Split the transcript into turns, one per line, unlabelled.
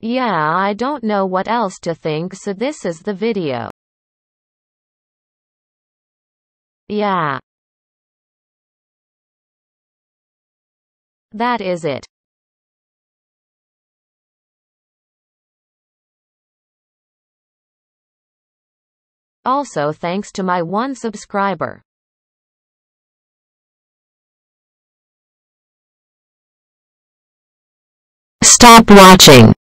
Yeah I don't know what else to think so this is the video.
Yeah. That is it.
Also thanks to my one subscriber.
Stop watching.